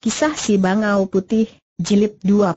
Kisah si Bangau Putih, Jilid 20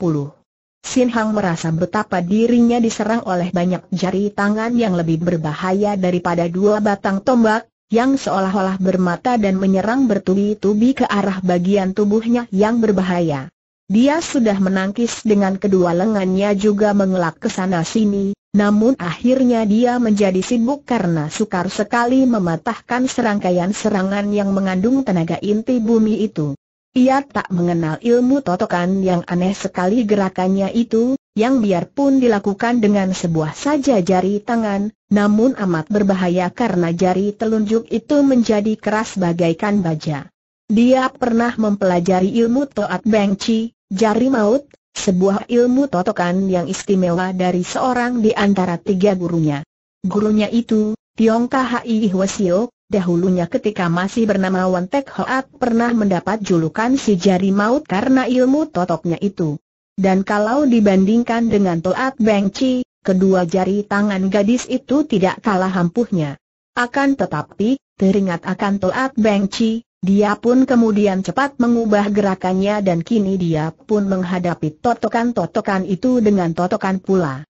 Sin Hang merasa betapa dirinya diserang oleh banyak jari tangan yang lebih berbahaya daripada dua batang tombak, yang seolah-olah bermata dan menyerang bertubi-tubi ke arah bagian tubuhnya yang berbahaya. Dia sudah menangkis dengan kedua lengannya juga mengelak ke sana sini, namun akhirnya dia menjadi sibuk karena sukar sekali mematahkan serangkaian serangan yang mengandung tenaga inti bumi itu. Ia tak mengenal ilmu totokan yang aneh sekali gerakannya itu, yang biarpun dilakukan dengan sebuah saja jari tangan, namun amat berbahaya karena jari telunjuk itu menjadi keras bagaikan baja. Dia pernah mempelajari ilmu Toat Beng Chi, jari maut, sebuah ilmu totokan yang istimewa dari seorang di antara tiga gurunya. Gurunya itu, Tiong Kha Hwasio, Dahulunya ketika masih bernama Wan Tek Hoat pernah mendapat julukan si jari maut karena ilmu totoknya itu. Dan kalau dibandingkan dengan Toat Beng Chi, kedua jari tangan gadis itu tidak kalah hampuhnya. Akan tetapi, teringat akan Toat Beng Chi, dia pun kemudian cepat mengubah gerakannya dan kini dia pun menghadapi totokan-totokan itu dengan totokan pula.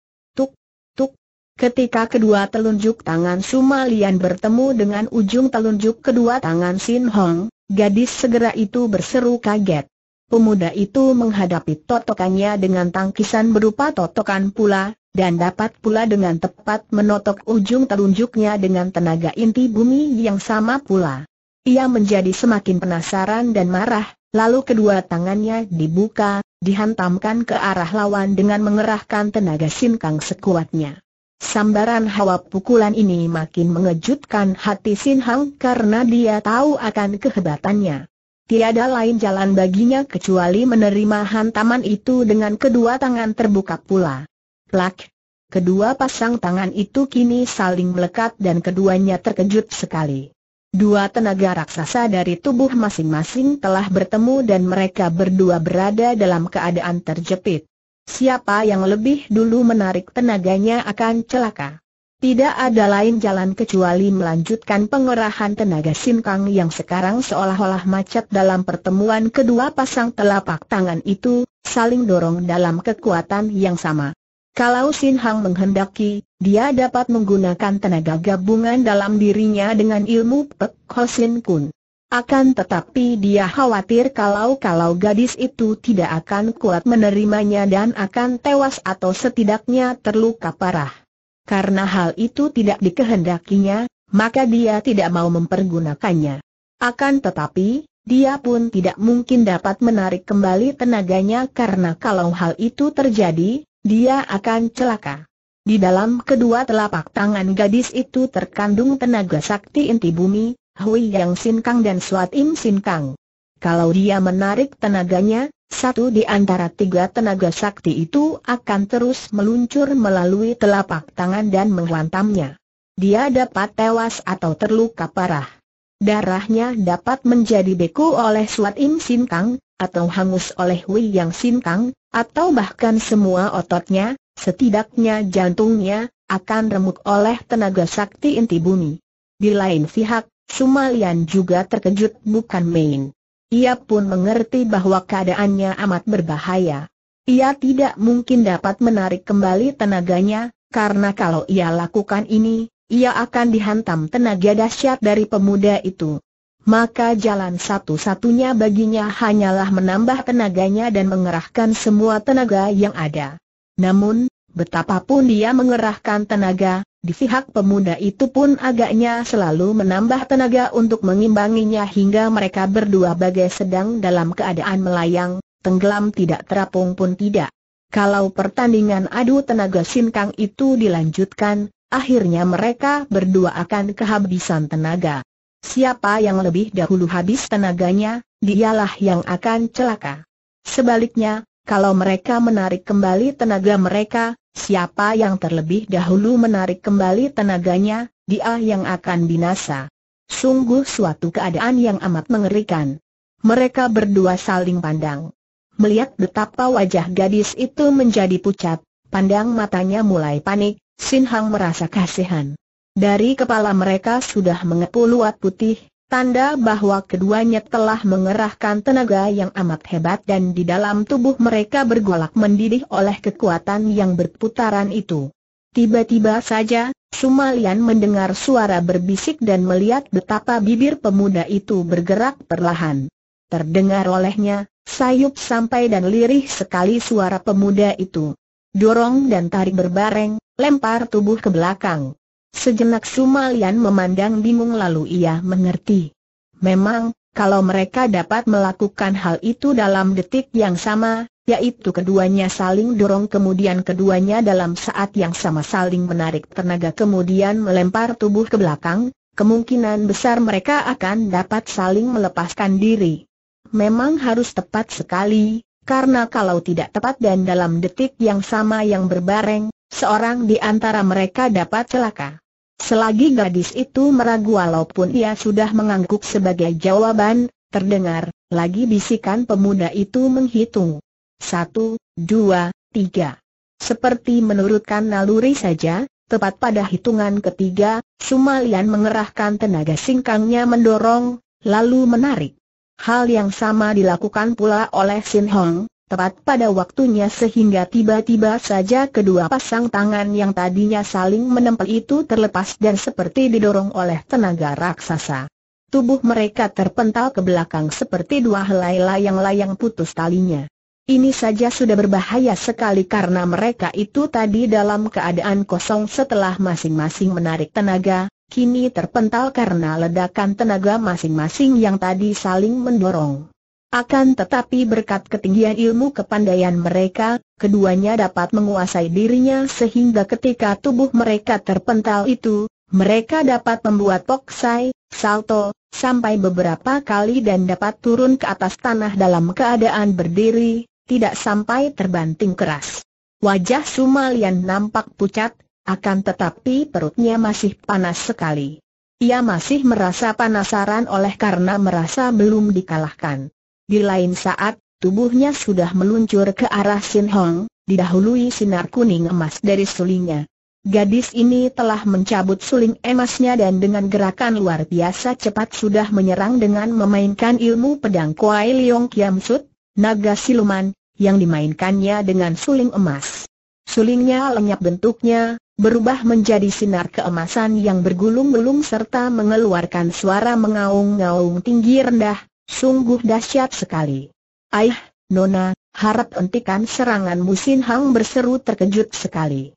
Ketika kedua telunjuk tangan Sumalian bertemu dengan ujung telunjuk kedua tangan Sin Hong, gadis segera itu berseru kaget. Pemuda itu menghadapi totokannya dengan tangkisan berupa totokan pula, dan dapat pula dengan tepat menotok ujung telunjuknya dengan tenaga inti bumi yang sama pula. Ia menjadi semakin penasaran dan marah, lalu kedua tangannya dibuka, dihantamkan ke arah lawan dengan mengerahkan tenaga sinkang sekuatnya. Sambaran hawa pukulan ini makin mengejutkan hati Sin Hang karena dia tahu akan kehebatannya. Tiada lain jalan baginya kecuali menerima hantaman itu dengan kedua tangan terbuka pula. Plak! Kedua pasang tangan itu kini saling melekat dan keduanya terkejut sekali. Dua tenaga raksasa dari tubuh masing-masing telah bertemu dan mereka berdua berada dalam keadaan terjepit. Siapa yang lebih dulu menarik tenaganya akan celaka. Tidak ada lain jalan kecuali melanjutkan pengerahan tenaga Kang yang sekarang seolah-olah macet dalam pertemuan kedua pasang telapak tangan itu, saling dorong dalam kekuatan yang sama. Kalau Sin Hang menghendaki, dia dapat menggunakan tenaga gabungan dalam dirinya dengan ilmu Pek Ho Sin Kun. Akan tetapi dia khawatir kalau-kalau gadis itu tidak akan kuat menerimanya dan akan tewas atau setidaknya terluka parah. Karena hal itu tidak dikehendakinya, maka dia tidak mau mempergunakannya. Akan tetapi, dia pun tidak mungkin dapat menarik kembali tenaganya karena kalau hal itu terjadi, dia akan celaka. Di dalam kedua telapak tangan gadis itu terkandung tenaga sakti inti bumi, Hui Yang Sin Kang dan Suat Im Sin Kang. Kalau dia menarik tenaganya, satu di antara tiga tenaga sakti itu akan terus meluncur melalui telapak tangan dan menghantamnya. Dia dapat tewas atau terluka parah. Darahnya dapat menjadi beku oleh Suat Im Sin Kang, atau hangus oleh Hui Yang Sin Kang, atau bahkan semua ototnya, setidaknya jantungnya, akan remuk oleh tenaga sakti inti bumi. Di lain pihak, Sumalian juga terkejut bukan main. Ia pun mengerti bahwa keadaannya amat berbahaya. Ia tidak mungkin dapat menarik kembali tenaganya, karena kalau ia lakukan ini, ia akan dihantam tenaga dahsyat dari pemuda itu. Maka jalan satu-satunya baginya hanyalah menambah tenaganya dan mengerahkan semua tenaga yang ada. Namun, betapapun dia mengerahkan tenaga, di pihak pemuda itu pun agaknya selalu menambah tenaga untuk mengimbanginya hingga mereka berdua bagai sedang dalam keadaan melayang, tenggelam tidak terapung pun tidak. Kalau pertandingan adu tenaga sinkang itu dilanjutkan, akhirnya mereka berdua akan kehabisan tenaga. Siapa yang lebih dahulu habis tenaganya, dialah yang akan celaka. Sebaliknya, kalau mereka menarik kembali tenaga mereka, siapa yang terlebih dahulu menarik kembali tenaganya, dia yang akan binasa. Sungguh suatu keadaan yang amat mengerikan. Mereka berdua saling pandang. Melihat betapa wajah gadis itu menjadi pucat, pandang matanya mulai panik, Sin Hang merasa kasihan. Dari kepala mereka sudah mengepul luat putih, tanda bahwa keduanya telah mengerahkan tenaga yang amat hebat dan di dalam tubuh mereka bergolak mendidih oleh kekuatan yang berputaran itu. Tiba-tiba saja, Sumalian mendengar suara berbisik dan melihat betapa bibir pemuda itu bergerak perlahan. Terdengar olehnya, sayup sampai dan lirih sekali suara pemuda itu. Dorong dan tarik berbareng, lempar tubuh ke belakang. Sejenak Sumalian memandang bingung lalu ia mengerti. Memang, kalau mereka dapat melakukan hal itu dalam detik yang sama, yaitu keduanya saling dorong kemudian keduanya dalam saat yang sama saling menarik tenaga kemudian melempar tubuh ke belakang, kemungkinan besar mereka akan dapat saling melepaskan diri. Memang harus tepat sekali, karena kalau tidak tepat dan dalam detik yang sama yang berbareng, seorang di antara mereka dapat celaka. Selagi gadis itu meragu walaupun ia sudah mengangguk sebagai jawaban, terdengar, lagi bisikan pemuda itu menghitung. Satu, dua, tiga. Seperti menurutkan naluri saja, tepat pada hitungan ketiga, Sumalian mengerahkan tenaga singkangnya mendorong, lalu menarik. Hal yang sama dilakukan pula oleh Sin Hong, tepat pada waktunya sehingga tiba-tiba saja kedua pasang tangan yang tadinya saling menempel itu terlepas dan seperti didorong oleh tenaga raksasa. Tubuh mereka terpental ke belakang seperti dua helai layang-layang putus talinya. Ini saja sudah berbahaya sekali karena mereka itu tadi dalam keadaan kosong setelah masing-masing menarik tenaga, kini terpental karena ledakan tenaga masing-masing yang tadi saling mendorong. Akan tetapi berkat ketinggian ilmu kepandaian mereka, keduanya dapat menguasai dirinya sehingga ketika tubuh mereka terpental itu, mereka dapat membuat poksai, salto, sampai beberapa kali dan dapat turun ke atas tanah dalam keadaan berdiri, tidak sampai terbanting keras. Wajah Sumalian nampak pucat, akan tetapi perutnya masih panas sekali. Ia masih merasa penasaran oleh karena merasa belum dikalahkan. Di lain saat, tubuhnya sudah meluncur ke arah Sin Hong, didahului sinar kuning emas dari sulingnya. Gadis ini telah mencabut suling emasnya dan dengan gerakan luar biasa cepat sudah menyerang dengan memainkan ilmu pedang Kuai Leong Kiam Sut, naga siluman, yang dimainkannya dengan suling emas. Sulingnya lenyap bentuknya, berubah menjadi sinar keemasan yang bergulung-gulung serta mengeluarkan suara mengaung-ngaung tinggi rendah, Sungguh dahsyat sekali. Aih, Nona, harap hentikan serangan Sin Hang berseru terkejut sekali.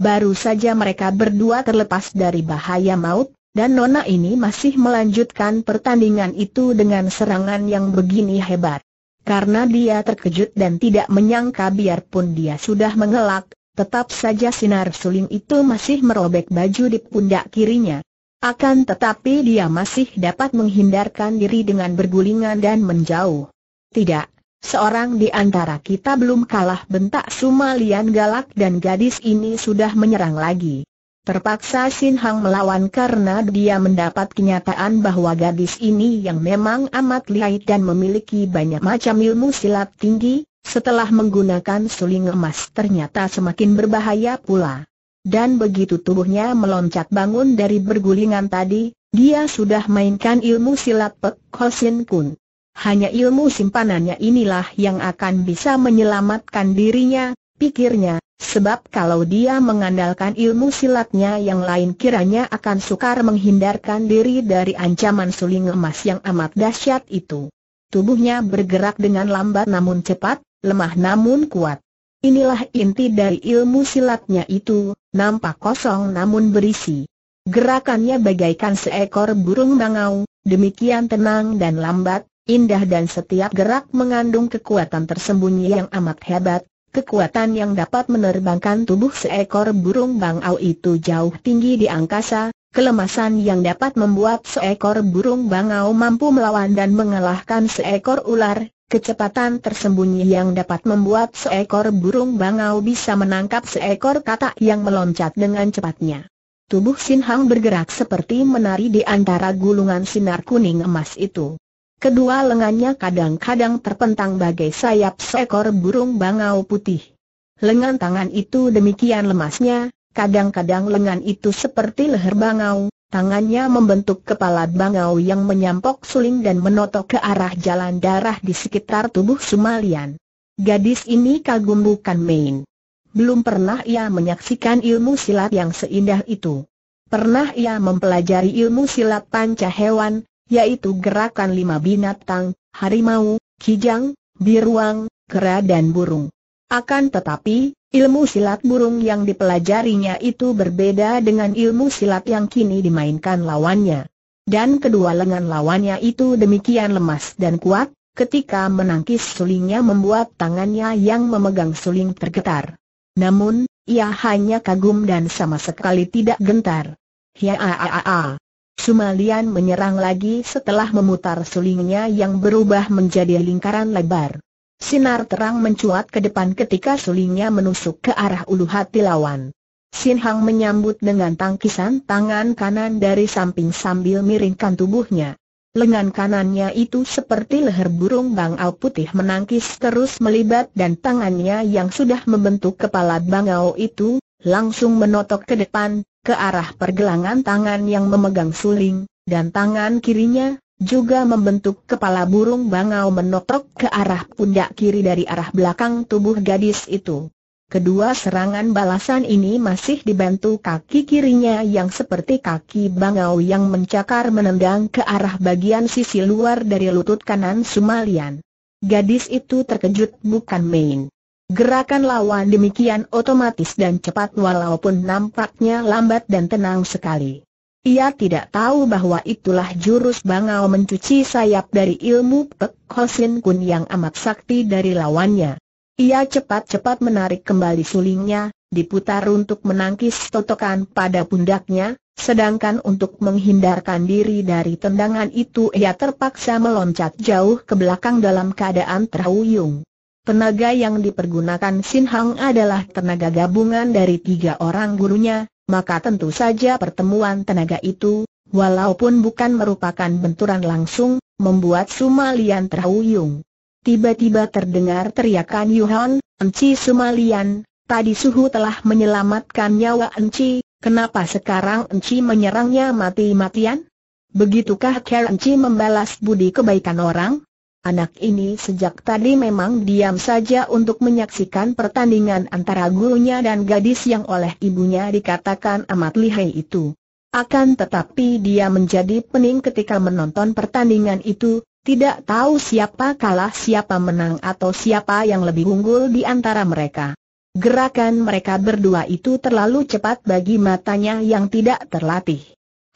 Baru saja mereka berdua terlepas dari bahaya maut, dan Nona ini masih melanjutkan pertandingan itu dengan serangan yang begini hebat. Karena dia terkejut dan tidak menyangka biarpun dia sudah mengelak, tetap saja sinar suling itu masih merobek baju di pundak kirinya. Akan tetapi dia masih dapat menghindarkan diri dengan bergulingan dan menjauh. Tidak, seorang di antara kita belum kalah bentak Sumalian galak dan gadis ini sudah menyerang lagi. Terpaksa Sin Hang melawan karena dia mendapat kenyataan bahwa gadis ini yang memang amat lihai dan memiliki banyak macam ilmu silat tinggi, setelah menggunakan suling emas ternyata semakin berbahaya pula dan begitu tubuhnya meloncat bangun dari bergulingan tadi, dia sudah mainkan ilmu silat Pek Hosin Kun. Hanya ilmu simpanannya inilah yang akan bisa menyelamatkan dirinya, pikirnya, sebab kalau dia mengandalkan ilmu silatnya yang lain kiranya akan sukar menghindarkan diri dari ancaman suling emas yang amat dahsyat itu. Tubuhnya bergerak dengan lambat namun cepat, lemah namun kuat. Inilah inti dari ilmu silatnya itu, nampak kosong namun berisi. Gerakannya bagaikan seekor burung bangau, demikian tenang dan lambat, indah dan setiap gerak mengandung kekuatan tersembunyi yang amat hebat, kekuatan yang dapat menerbangkan tubuh seekor burung bangau itu jauh tinggi di angkasa, kelemasan yang dapat membuat seekor burung bangau mampu melawan dan mengalahkan seekor ular, Kecepatan tersembunyi yang dapat membuat seekor burung bangau bisa menangkap seekor katak yang meloncat dengan cepatnya. Tubuh Sin Hang bergerak seperti menari di antara gulungan sinar kuning emas itu. Kedua lengannya kadang-kadang terpentang bagai sayap seekor burung bangau putih. Lengan tangan itu demikian lemasnya, kadang-kadang lengan itu seperti leher bangau, Tangannya membentuk kepala bangau yang menyampok suling dan menotok ke arah jalan darah di sekitar tubuh Sumalian. Gadis ini kagum bukan main. Belum pernah ia menyaksikan ilmu silat yang seindah itu. Pernah ia mempelajari ilmu silat panca hewan, yaitu gerakan lima binatang, harimau, kijang, biruang, kera dan burung. Akan tetapi, Ilmu silat burung yang dipelajarinya itu berbeda dengan ilmu silat yang kini dimainkan lawannya. Dan kedua lengan lawannya itu demikian lemas dan kuat, ketika menangkis sulingnya membuat tangannya yang memegang suling tergetar. Namun, ia hanya kagum dan sama sekali tidak gentar. Ya Hiaaaaaa. Sumalian menyerang lagi setelah memutar sulingnya yang berubah menjadi lingkaran lebar. Sinar terang mencuat ke depan ketika sulingnya menusuk ke arah ulu hati lawan. Sin Hang menyambut dengan tangkisan tangan kanan dari samping sambil miringkan tubuhnya. Lengan kanannya itu seperti leher burung bangau putih menangkis terus melibat dan tangannya yang sudah membentuk kepala bangau itu, langsung menotok ke depan, ke arah pergelangan tangan yang memegang suling, dan tangan kirinya, juga membentuk kepala burung bangau menotok ke arah pundak kiri dari arah belakang tubuh gadis itu. Kedua serangan balasan ini masih dibantu kaki kirinya yang seperti kaki bangau yang mencakar menendang ke arah bagian sisi luar dari lutut kanan Sumalian. Gadis itu terkejut bukan main. Gerakan lawan demikian otomatis dan cepat walaupun nampaknya lambat dan tenang sekali. Ia tidak tahu bahwa itulah jurus bangau mencuci sayap dari ilmu Pek Hosin Kun yang amat sakti dari lawannya. Ia cepat-cepat menarik kembali sulingnya, diputar untuk menangkis totokan pada pundaknya, sedangkan untuk menghindarkan diri dari tendangan itu ia terpaksa meloncat jauh ke belakang dalam keadaan terhuyung. Tenaga yang dipergunakan Sin Hang adalah tenaga gabungan dari tiga orang gurunya, maka tentu saja pertemuan tenaga itu, walaupun bukan merupakan benturan langsung, membuat Sumalian terhuyung. Tiba-tiba terdengar teriakan Yuhan, Enci Sumalian, tadi suhu telah menyelamatkan nyawa Enci, kenapa sekarang Enci menyerangnya mati-matian? Begitukah Care Enci membalas budi kebaikan orang? Anak ini sejak tadi memang diam saja untuk menyaksikan pertandingan antara gurunya dan gadis yang oleh ibunya dikatakan amat lihai itu. Akan tetapi dia menjadi pening ketika menonton pertandingan itu, tidak tahu siapa kalah siapa menang atau siapa yang lebih unggul di antara mereka. Gerakan mereka berdua itu terlalu cepat bagi matanya yang tidak terlatih.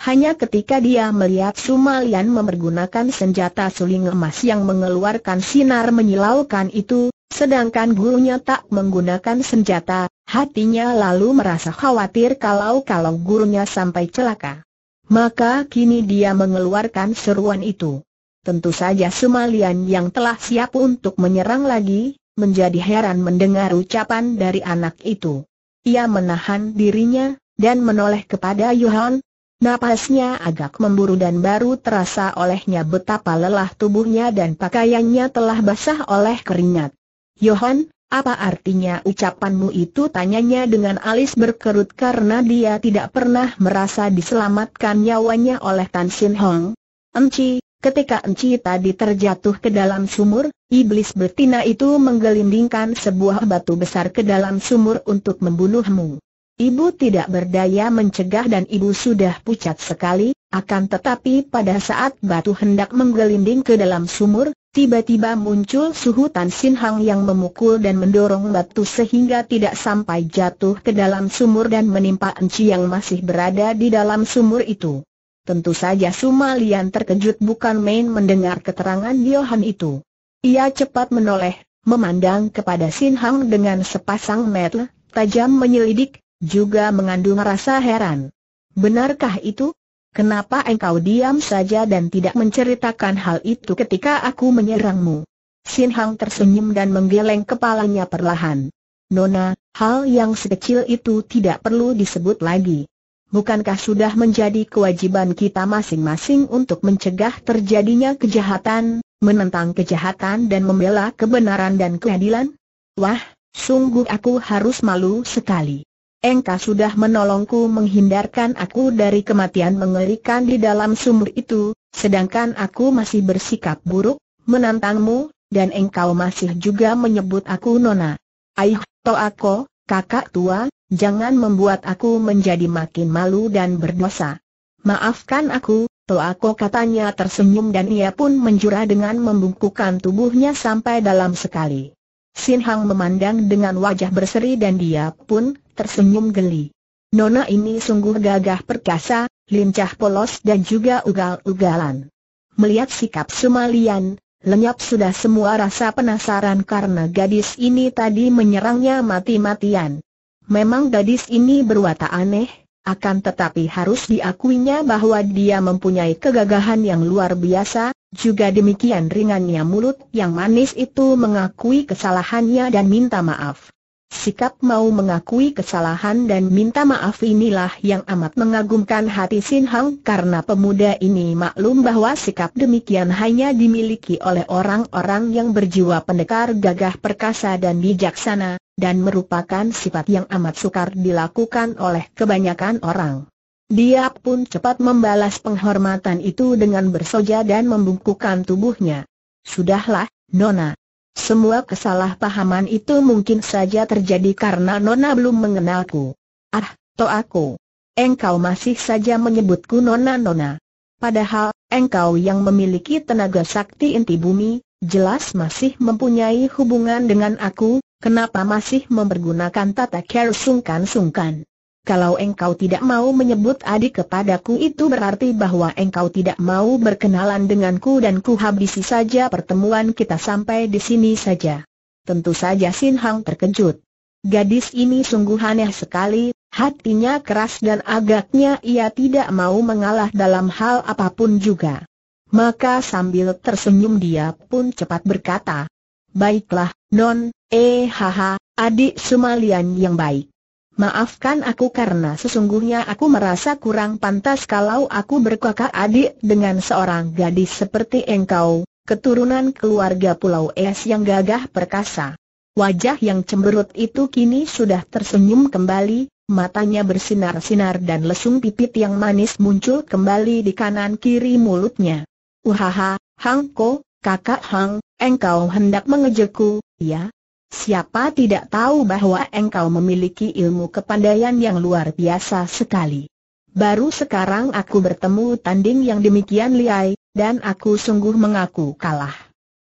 Hanya ketika dia melihat Sumalian memergunakan senjata suling emas yang mengeluarkan sinar menyilaukan itu, sedangkan gurunya tak menggunakan senjata, hatinya lalu merasa khawatir kalau-kalau gurunya sampai celaka. Maka kini dia mengeluarkan seruan itu. Tentu saja Sumalian yang telah siap untuk menyerang lagi, menjadi heran mendengar ucapan dari anak itu. Ia menahan dirinya, dan menoleh kepada Yohan, Napasnya agak memburu dan baru terasa olehnya betapa lelah tubuhnya dan pakaiannya telah basah oleh keringat. Yohan, apa artinya ucapanmu itu tanyanya dengan alis berkerut karena dia tidak pernah merasa diselamatkan nyawanya oleh Tan Sin Hong. Enci, ketika Enci tadi terjatuh ke dalam sumur, iblis betina itu menggelindingkan sebuah batu besar ke dalam sumur untuk membunuhmu. Ibu tidak berdaya mencegah dan ibu sudah pucat sekali, akan tetapi pada saat batu hendak menggelinding ke dalam sumur, tiba-tiba muncul suhu Tan Sin Hang yang memukul dan mendorong batu sehingga tidak sampai jatuh ke dalam sumur dan menimpa Enci yang masih berada di dalam sumur itu. Tentu saja Sumalian terkejut bukan main mendengar keterangan Johan itu. Ia cepat menoleh, memandang kepada Sin Hang dengan sepasang mata tajam menyelidik, juga mengandung rasa heran. Benarkah itu? Kenapa engkau diam saja dan tidak menceritakan hal itu ketika aku menyerangmu? Sin Hang tersenyum dan menggeleng kepalanya perlahan. Nona, hal yang sekecil itu tidak perlu disebut lagi. Bukankah sudah menjadi kewajiban kita masing-masing untuk mencegah terjadinya kejahatan, menentang kejahatan dan membela kebenaran dan keadilan? Wah, sungguh aku harus malu sekali engkau sudah menolongku menghindarkan aku dari kematian mengerikan di dalam sumur itu, sedangkan aku masih bersikap buruk, menantangmu, dan engkau masih juga menyebut aku Nona. Aih, Toako, kakak tua, jangan membuat aku menjadi makin malu dan berdosa. Maafkan aku, Toako katanya tersenyum dan ia pun menjura dengan membungkukkan tubuhnya sampai dalam sekali. Sin Hang memandang dengan wajah berseri dan dia pun tersenyum geli. Nona ini sungguh gagah perkasa, lincah polos dan juga ugal-ugalan. Melihat sikap Sumalian, lenyap sudah semua rasa penasaran karena gadis ini tadi menyerangnya mati-matian. Memang gadis ini berwatak aneh, akan tetapi harus diakuinya bahwa dia mempunyai kegagahan yang luar biasa, juga demikian ringannya mulut yang manis itu mengakui kesalahannya dan minta maaf. Sikap mau mengakui kesalahan dan minta maaf inilah yang amat mengagumkan hati Sin Hang karena pemuda ini maklum bahwa sikap demikian hanya dimiliki oleh orang-orang yang berjiwa pendekar gagah perkasa dan bijaksana, dan merupakan sifat yang amat sukar dilakukan oleh kebanyakan orang. Dia pun cepat membalas penghormatan itu dengan bersoja dan membungkukkan tubuhnya. Sudahlah, Nona, semua kesalahpahaman itu mungkin saja terjadi karena Nona belum mengenalku. Ah, aku, Engkau masih saja menyebutku Nona-Nona. Padahal, engkau yang memiliki tenaga sakti inti bumi, jelas masih mempunyai hubungan dengan aku, kenapa masih mempergunakan tata care sungkan-sungkan. Kalau engkau tidak mau menyebut adik kepadaku itu berarti bahwa engkau tidak mau berkenalan denganku dan ku habisi saja pertemuan kita sampai di sini saja. Tentu saja Sin Hang terkejut. Gadis ini sungguh aneh sekali, hatinya keras dan agaknya ia tidak mau mengalah dalam hal apapun juga. Maka sambil tersenyum dia pun cepat berkata, Baiklah, Non, eh haha, adik Sumalian yang baik. Maafkan aku karena sesungguhnya aku merasa kurang pantas kalau aku berkakak adik dengan seorang gadis seperti engkau, keturunan keluarga Pulau Es yang gagah perkasa. Wajah yang cemberut itu kini sudah tersenyum kembali, matanya bersinar-sinar dan lesung pipit yang manis muncul kembali di kanan kiri mulutnya. Uhaha, Hangko, kakak Hang, engkau hendak mengejekku, ya, Siapa tidak tahu bahwa engkau memiliki ilmu kepandaian yang luar biasa sekali. Baru sekarang aku bertemu tanding yang demikian liai, dan aku sungguh mengaku kalah.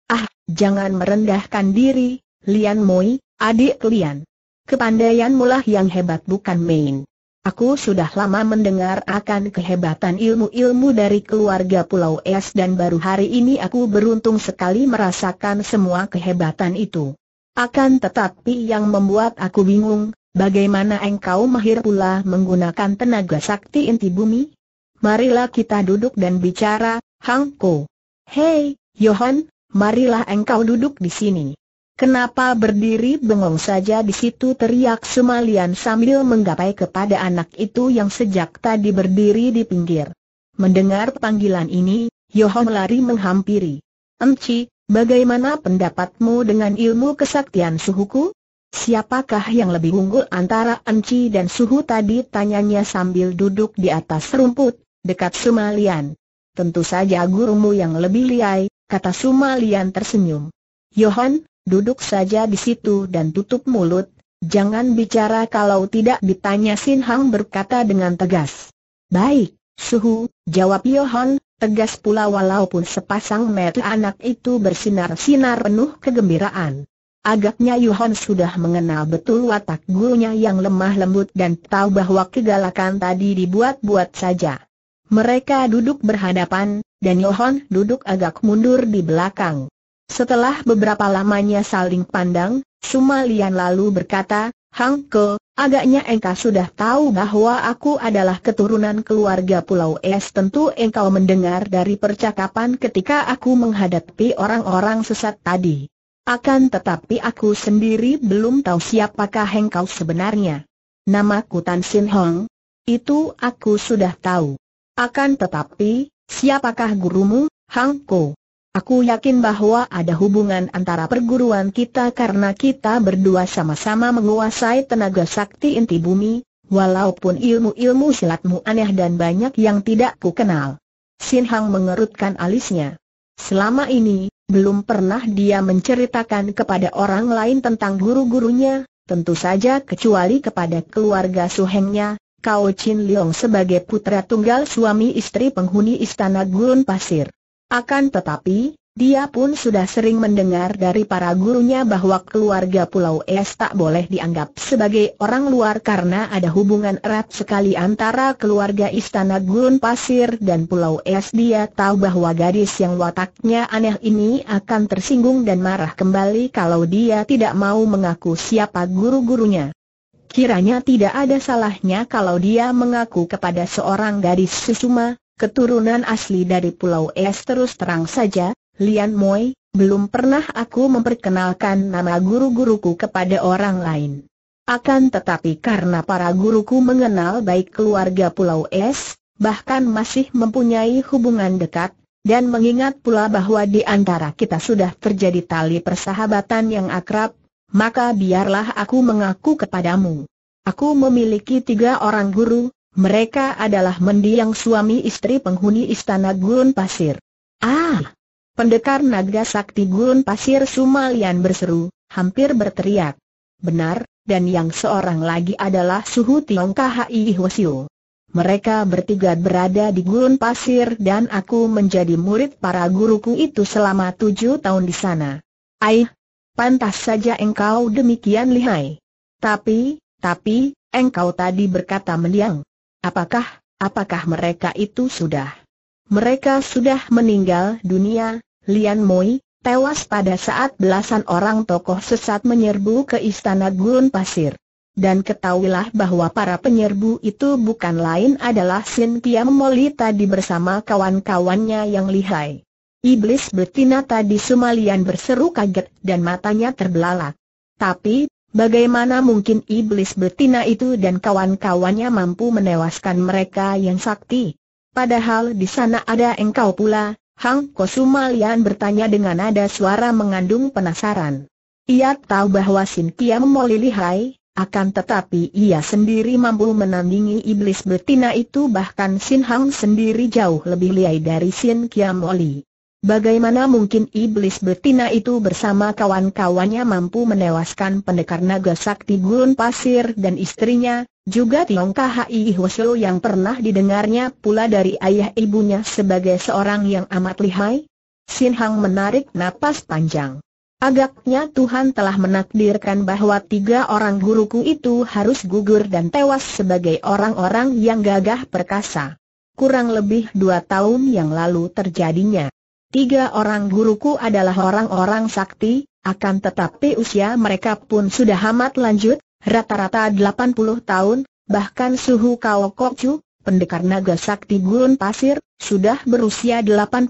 Ah, jangan merendahkan diri, Lian Moi, adik Lian. Kepandaian mulah yang hebat bukan main. Aku sudah lama mendengar akan kehebatan ilmu-ilmu dari keluarga Pulau Es dan baru hari ini aku beruntung sekali merasakan semua kehebatan itu. Akan tetapi yang membuat aku bingung, bagaimana engkau mahir pula menggunakan tenaga sakti inti bumi? Marilah kita duduk dan bicara, Ko. Hei, Johan, marilah engkau duduk di sini. Kenapa berdiri bengong saja di situ teriak Sumalian sambil menggapai kepada anak itu yang sejak tadi berdiri di pinggir. Mendengar panggilan ini, Yohan lari menghampiri. Enci, Bagaimana pendapatmu dengan ilmu kesaktian suhuku? Siapakah yang lebih unggul antara Enci dan Suhu tadi? Tanyanya sambil duduk di atas rumput, dekat Sumalian. Tentu saja gurumu yang lebih liai, kata Sumalian tersenyum. Yohan, duduk saja di situ dan tutup mulut, jangan bicara kalau tidak ditanya Sin Hang berkata dengan tegas. Baik, Suhu, jawab Yohan, Tegas pula walaupun sepasang mata anak itu bersinar-sinar penuh kegembiraan. Agaknya Yohan sudah mengenal betul watak gurunya yang lemah lembut dan tahu bahwa kegalakan tadi dibuat-buat saja. Mereka duduk berhadapan, dan Yohan duduk agak mundur di belakang. Setelah beberapa lamanya saling pandang, Sumalian lalu berkata, Hangko, agaknya engkau sudah tahu bahwa aku adalah keturunan keluarga Pulau Es. Tentu engkau mendengar dari percakapan ketika aku menghadapi orang-orang sesat tadi. Akan tetapi aku sendiri belum tahu siapakah engkau sebenarnya. Namaku Tan Sin Hong. Itu aku sudah tahu. Akan tetapi, siapakah gurumu, Hangko? Aku yakin bahwa ada hubungan antara perguruan kita karena kita berdua sama-sama menguasai tenaga sakti inti bumi, walaupun ilmu-ilmu silatmu aneh dan banyak yang tidak ku kenal. Sin Hang mengerutkan alisnya. Selama ini, belum pernah dia menceritakan kepada orang lain tentang guru-gurunya, tentu saja kecuali kepada keluarga suhengnya, Kao Chin Leong sebagai putra tunggal suami istri penghuni istana gurun pasir. Akan tetapi, dia pun sudah sering mendengar dari para gurunya bahwa keluarga Pulau Es tak boleh dianggap sebagai orang luar karena ada hubungan erat sekali antara keluarga Istana Gurun Pasir dan Pulau Es. Dia tahu bahwa gadis yang wataknya aneh ini akan tersinggung dan marah kembali kalau dia tidak mau mengaku siapa guru-gurunya. Kiranya tidak ada salahnya kalau dia mengaku kepada seorang gadis susuma, keturunan asli dari Pulau Es terus terang saja, Lian Moi, belum pernah aku memperkenalkan nama guru-guruku kepada orang lain. Akan tetapi karena para guruku mengenal baik keluarga Pulau Es, bahkan masih mempunyai hubungan dekat, dan mengingat pula bahwa di antara kita sudah terjadi tali persahabatan yang akrab, maka biarlah aku mengaku kepadamu. Aku memiliki tiga orang guru, mereka adalah mendiang suami istri penghuni istana Gurun Pasir. Ah! Pendekar naga sakti Gurun Pasir Sumalian berseru, hampir berteriak. Benar, dan yang seorang lagi adalah Suhu Tiong Khai Hwasyo. Mereka bertiga berada di gurun pasir dan aku menjadi murid para guruku itu selama tujuh tahun di sana. Aih, pantas saja engkau demikian lihai. Tapi, tapi, engkau tadi berkata mendiang. Apakah, apakah mereka itu sudah? Mereka sudah meninggal dunia, Lian Moi, tewas pada saat belasan orang tokoh sesat menyerbu ke istana gurun pasir. Dan ketahuilah bahwa para penyerbu itu bukan lain adalah Sin Piam Moli tadi bersama kawan-kawannya yang lihai. Iblis betina tadi Sumalian berseru kaget dan matanya terbelalak. Tapi, Bagaimana mungkin iblis betina itu dan kawan-kawannya mampu menewaskan mereka yang sakti? Padahal di sana ada engkau pula, Hang Kosumalian bertanya dengan nada suara mengandung penasaran. Ia tahu bahwa Sin Kiam Moli lihai, akan tetapi ia sendiri mampu menandingi iblis betina itu bahkan Sin Hang sendiri jauh lebih liai dari Sin Kiam Moli. Bagaimana mungkin iblis betina itu bersama kawan-kawannya mampu menewaskan pendekar naga sakti gurun pasir dan istrinya, juga Tiong Khai Hwasyo yang pernah didengarnya pula dari ayah ibunya sebagai seorang yang amat lihai? Sin Hang menarik napas panjang. Agaknya Tuhan telah menakdirkan bahwa tiga orang guruku itu harus gugur dan tewas sebagai orang-orang yang gagah perkasa. Kurang lebih dua tahun yang lalu terjadinya. Tiga orang guruku adalah orang-orang sakti, akan tetapi usia mereka pun sudah amat lanjut, rata-rata 80 tahun, bahkan suhu Kao Kokcu, pendekar naga sakti gurun pasir, sudah berusia 85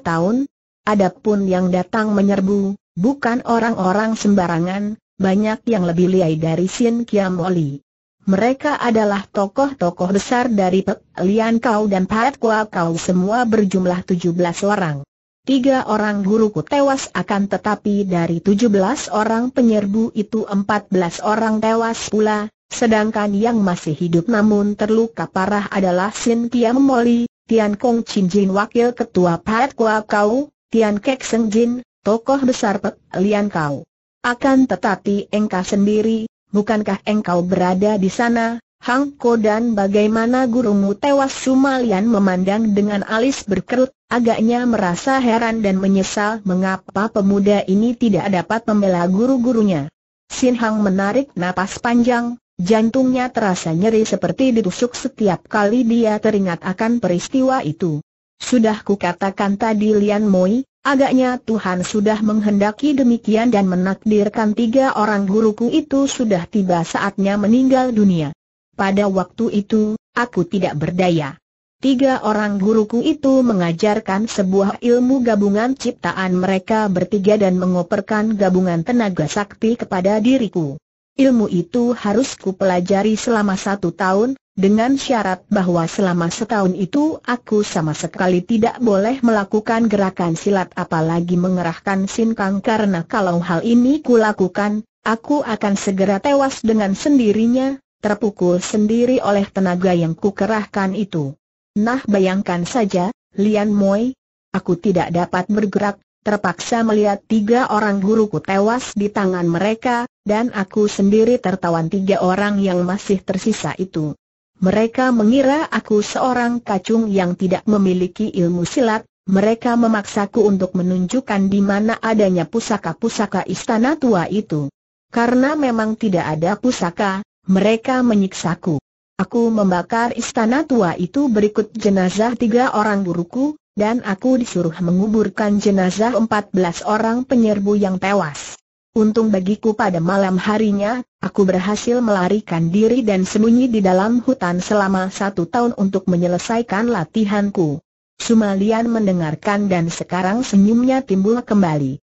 tahun. Adapun yang datang menyerbu, bukan orang-orang sembarangan, banyak yang lebih liai dari Sin Kiam Oli. Mereka adalah tokoh-tokoh besar dari Pek Lian Kau dan Pat Kua Kau semua berjumlah 17 orang. Tiga orang guruku tewas akan tetapi dari tujuh belas orang penyerbu itu empat belas orang tewas pula, sedangkan yang masih hidup namun terluka parah adalah Sin Kiam Moli, Tian Kong Chin Jin Wakil Ketua Pat Kua Kau, Tian Kek Seng Jin, Tokoh Besar Pek Lian Kau. Akan tetapi engkau sendiri, bukankah engkau berada di sana, Hang Ko dan bagaimana gurumu tewas Sumalian memandang dengan alis berkerut, Agaknya merasa heran dan menyesal mengapa pemuda ini tidak dapat membela guru-gurunya. Sin Hang menarik napas panjang, jantungnya terasa nyeri seperti ditusuk setiap kali dia teringat akan peristiwa itu. Sudah kukatakan tadi Lian Moi, agaknya Tuhan sudah menghendaki demikian dan menakdirkan tiga orang guruku itu sudah tiba saatnya meninggal dunia. Pada waktu itu, aku tidak berdaya. Tiga orang guruku itu mengajarkan sebuah ilmu gabungan ciptaan mereka bertiga dan mengoperkan gabungan tenaga sakti kepada diriku. Ilmu itu harus pelajari selama satu tahun, dengan syarat bahwa selama setahun itu aku sama sekali tidak boleh melakukan gerakan silat apalagi mengerahkan sinkang karena kalau hal ini kulakukan, aku akan segera tewas dengan sendirinya, terpukul sendiri oleh tenaga yang kukerahkan itu. Nah bayangkan saja, Lian Moi, aku tidak dapat bergerak, terpaksa melihat tiga orang guruku tewas di tangan mereka, dan aku sendiri tertawan tiga orang yang masih tersisa itu. Mereka mengira aku seorang kacung yang tidak memiliki ilmu silat, mereka memaksaku untuk menunjukkan di mana adanya pusaka-pusaka istana tua itu. Karena memang tidak ada pusaka, mereka menyiksaku. Aku membakar istana tua itu berikut jenazah tiga orang buruku, dan aku disuruh menguburkan jenazah empat belas orang penyerbu yang tewas. Untung bagiku pada malam harinya, aku berhasil melarikan diri dan sembunyi di dalam hutan selama satu tahun untuk menyelesaikan latihanku. Sumalian mendengarkan dan sekarang senyumnya timbul kembali.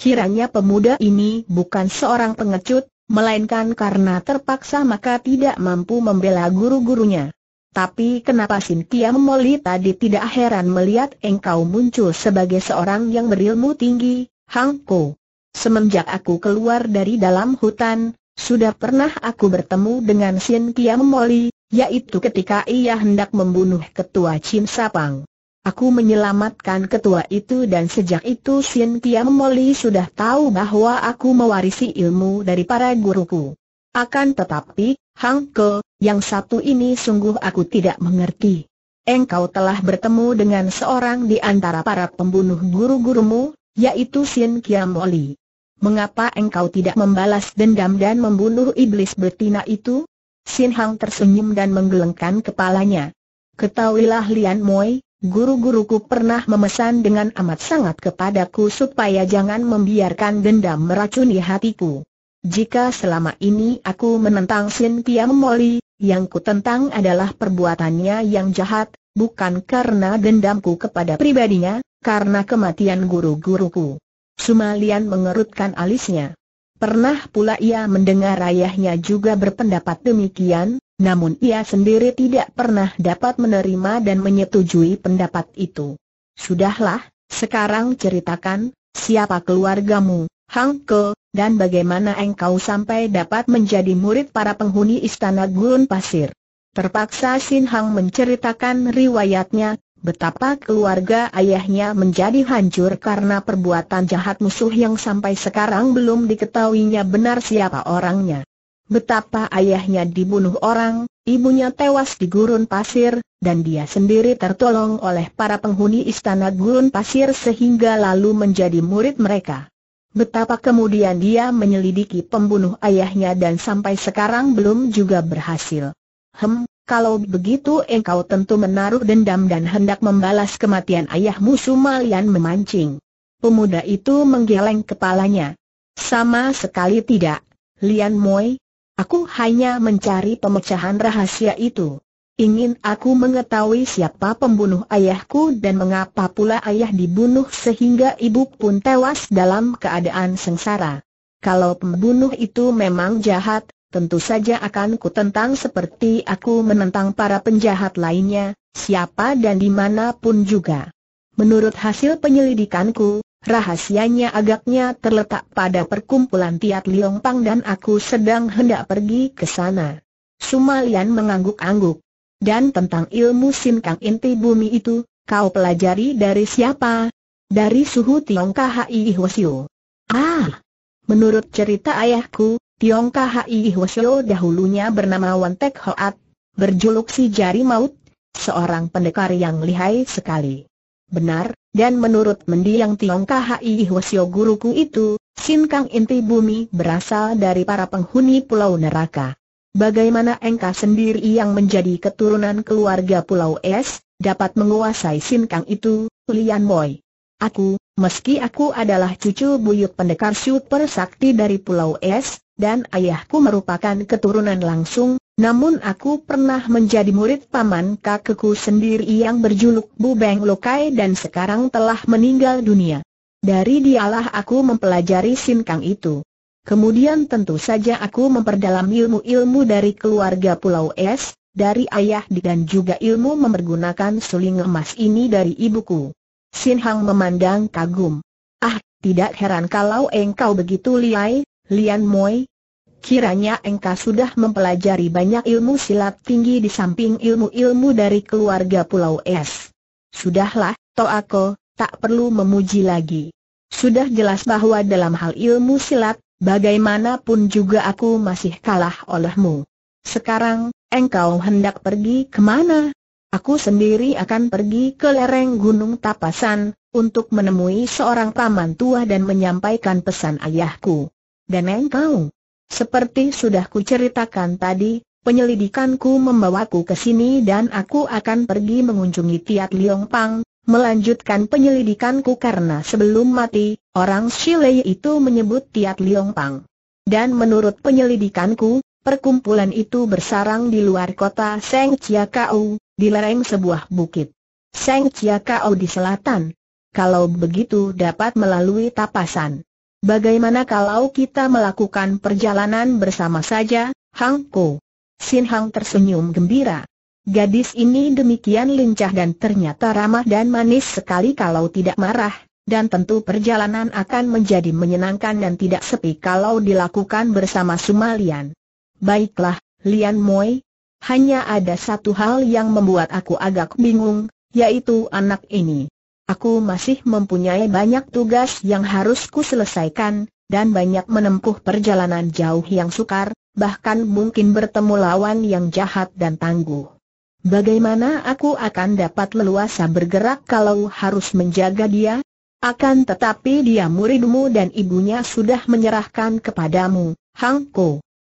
Kiranya pemuda ini bukan seorang pengecut, melainkan karena terpaksa maka tidak mampu membela guru-gurunya. Tapi kenapa Sintia Moli tadi tidak heran melihat engkau muncul sebagai seorang yang berilmu tinggi, Hangko. Semenjak aku keluar dari dalam hutan, sudah pernah aku bertemu dengan Sintia Moli, yaitu ketika ia hendak membunuh ketua Chin Sapang. Aku menyelamatkan ketua itu dan sejak itu Sin Tiam Moli sudah tahu bahwa aku mewarisi ilmu dari para guruku. Akan tetapi, Hang Ke, yang satu ini sungguh aku tidak mengerti. Engkau telah bertemu dengan seorang di antara para pembunuh guru-gurumu, yaitu Sin Kiam Moli. Mengapa engkau tidak membalas dendam dan membunuh iblis betina itu? Sin Hang tersenyum dan menggelengkan kepalanya. Ketahuilah Lian Moi, Guru-guruku pernah memesan dengan amat sangat kepadaku supaya jangan membiarkan dendam meracuni hatiku. Jika selama ini aku menentang Sin Tiam Moli, yang kutentang adalah perbuatannya yang jahat, bukan karena dendamku kepada pribadinya, karena kematian guru-guruku. Sumalian mengerutkan alisnya. Pernah pula ia mendengar ayahnya juga berpendapat demikian, namun ia sendiri tidak pernah dapat menerima dan menyetujui pendapat itu. Sudahlah, sekarang ceritakan, siapa keluargamu, Hang Ke, dan bagaimana engkau sampai dapat menjadi murid para penghuni istana Gurun Pasir. Terpaksa Sin Hang menceritakan riwayatnya, betapa keluarga ayahnya menjadi hancur karena perbuatan jahat musuh yang sampai sekarang belum diketahuinya benar siapa orangnya. Betapa ayahnya dibunuh orang, ibunya tewas di gurun pasir, dan dia sendiri tertolong oleh para penghuni istana gurun pasir sehingga lalu menjadi murid mereka. Betapa kemudian dia menyelidiki pembunuh ayahnya dan sampai sekarang belum juga berhasil. Hem, kalau begitu engkau tentu menaruh dendam dan hendak membalas kematian ayahmu Sumalian memancing. Pemuda itu menggeleng kepalanya. Sama sekali tidak, Lian Moi, Aku hanya mencari pemecahan rahasia itu. Ingin aku mengetahui siapa pembunuh ayahku dan mengapa pula ayah dibunuh sehingga ibu pun tewas dalam keadaan sengsara. Kalau pembunuh itu memang jahat, tentu saja akan kutentang seperti aku menentang para penjahat lainnya, siapa dan di mana juga. Menurut hasil penyelidikanku, Rahasianya agaknya terletak pada perkumpulan Tiat Liong Pang dan aku sedang hendak pergi ke sana. Sumalian mengangguk-angguk. Dan tentang ilmu sinkang inti bumi itu, kau pelajari dari siapa? Dari suhu Tiong Khai Hwasyo. Ah! Menurut cerita ayahku, Tiong Khai Hwasyo dahulunya bernama Wan Tek Hoat, berjuluk si jari maut, seorang pendekar yang lihai sekali. Benar, dan menurut mendiang Tiong Hi Hwasyo guruku itu, Sin inti bumi berasal dari para penghuni pulau neraka. Bagaimana engkau sendiri yang menjadi keturunan keluarga pulau es, dapat menguasai Sin itu, Lian Boy? Aku, meski aku adalah cucu buyut pendekar super sakti dari pulau es, dan ayahku merupakan keturunan langsung, namun aku pernah menjadi murid paman kakekku sendiri yang berjuluk Bu Beng Lokai dan sekarang telah meninggal dunia. Dari dialah aku mempelajari sin kang itu. Kemudian tentu saja aku memperdalam ilmu-ilmu dari keluarga Pulau Es, dari ayah dan juga ilmu mempergunakan suling emas ini dari ibuku. Sin Hang memandang kagum. Ah, tidak heran kalau engkau begitu liai, Lian Moi, Kiranya engkau sudah mempelajari banyak ilmu silat tinggi di samping ilmu-ilmu dari keluarga Pulau Es. Sudahlah, aku, tak perlu memuji lagi. Sudah jelas bahwa dalam hal ilmu silat, bagaimanapun juga aku masih kalah olehmu. Sekarang, engkau hendak pergi kemana? Aku sendiri akan pergi ke lereng Gunung Tapasan, untuk menemui seorang paman tua dan menyampaikan pesan ayahku. Dan engkau? Seperti sudah kuceritakan tadi, penyelidikanku membawaku ke sini dan aku akan pergi mengunjungi Tiat Liong Pang, melanjutkan penyelidikanku karena sebelum mati, orang Shilei itu menyebut Tiat Liong Pang. Dan menurut penyelidikanku, perkumpulan itu bersarang di luar kota Seng Chia Kau, di lereng sebuah bukit. Seng Chia Kau di selatan. Kalau begitu dapat melalui tapasan. Bagaimana kalau kita melakukan perjalanan bersama saja, Hang Ko? Sin Hang tersenyum gembira. Gadis ini demikian lincah dan ternyata ramah dan manis sekali kalau tidak marah, dan tentu perjalanan akan menjadi menyenangkan dan tidak sepi kalau dilakukan bersama Sumalian. Baiklah, Lian Moi. Hanya ada satu hal yang membuat aku agak bingung, yaitu anak ini. Aku masih mempunyai banyak tugas yang harus selesaikan dan banyak menempuh perjalanan jauh yang sukar, bahkan mungkin bertemu lawan yang jahat dan tangguh. Bagaimana aku akan dapat leluasa bergerak kalau harus menjaga dia? Akan tetapi dia muridmu dan ibunya sudah menyerahkan kepadamu, Hang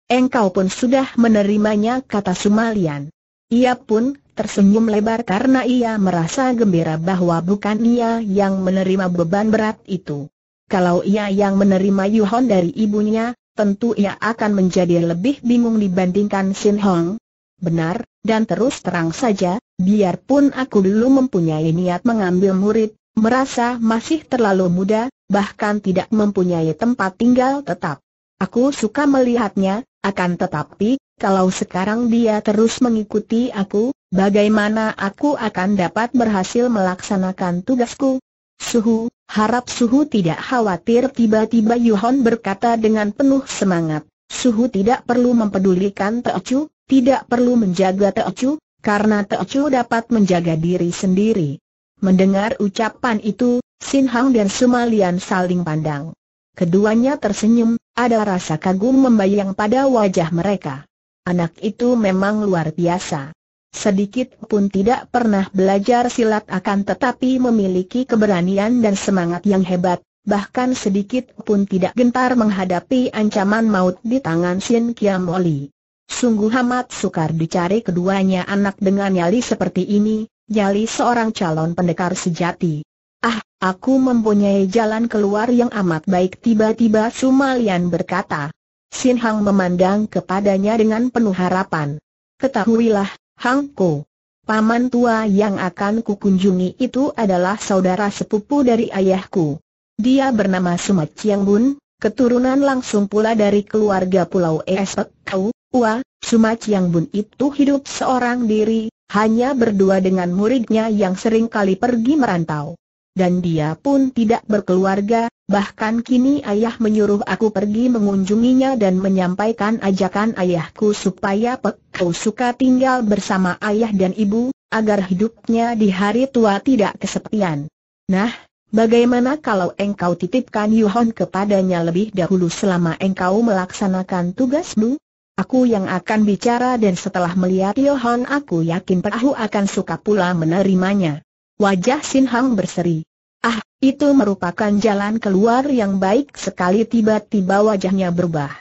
Engkau pun sudah menerimanya kata Sumalian. Ia pun tersenyum lebar karena ia merasa gembira bahwa bukan ia yang menerima beban berat itu. Kalau ia yang menerima Yuhon dari ibunya, tentu ia akan menjadi lebih bingung dibandingkan Shin Hong. Benar, dan terus terang saja, biarpun aku dulu mempunyai niat mengambil murid, merasa masih terlalu muda, bahkan tidak mempunyai tempat tinggal tetap. Aku suka melihatnya, akan tetapi, kalau sekarang dia terus mengikuti aku, bagaimana aku akan dapat berhasil melaksanakan tugasku? Suhu, harap Suhu tidak khawatir tiba-tiba Yuhon berkata dengan penuh semangat. Suhu tidak perlu mempedulikan Teocu, tidak perlu menjaga Teocu, karena Teocu dapat menjaga diri sendiri. Mendengar ucapan itu, Sin Hang dan Sumalian saling pandang. Keduanya tersenyum, ada rasa kagum membayang pada wajah mereka. Anak itu memang luar biasa. Sedikit pun tidak pernah belajar silat akan tetapi memiliki keberanian dan semangat yang hebat, bahkan sedikit pun tidak gentar menghadapi ancaman maut di tangan Sin Kiam Oli. Sungguh amat sukar dicari keduanya anak dengan nyali seperti ini, nyali seorang calon pendekar sejati. Ah, aku mempunyai jalan keluar yang amat baik tiba-tiba Sumalian berkata. Sin Hang memandang kepadanya dengan penuh harapan. Ketahuilah, Hang Ko. Paman tua yang akan kukunjungi itu adalah saudara sepupu dari ayahku. Dia bernama Sumat Chiang Bun, keturunan langsung pula dari keluarga Pulau Esek Kau, Wah, Sumat Chiang Bun itu hidup seorang diri, hanya berdua dengan muridnya yang sering kali pergi merantau. Dan dia pun tidak berkeluarga, Bahkan kini ayah menyuruh aku pergi mengunjunginya dan menyampaikan ajakan ayahku supaya Kau suka tinggal bersama ayah dan ibu, agar hidupnya di hari tua tidak kesepian. Nah, Bagaimana kalau engkau titipkan Yuhon kepadanya lebih dahulu selama engkau melaksanakan tugasmu? Aku yang akan bicara dan setelah melihat Yohan aku yakin perahu akan suka pula menerimanya. Wajah Sin Hang berseri. Ah, itu merupakan jalan keluar yang baik sekali tiba-tiba wajahnya berubah.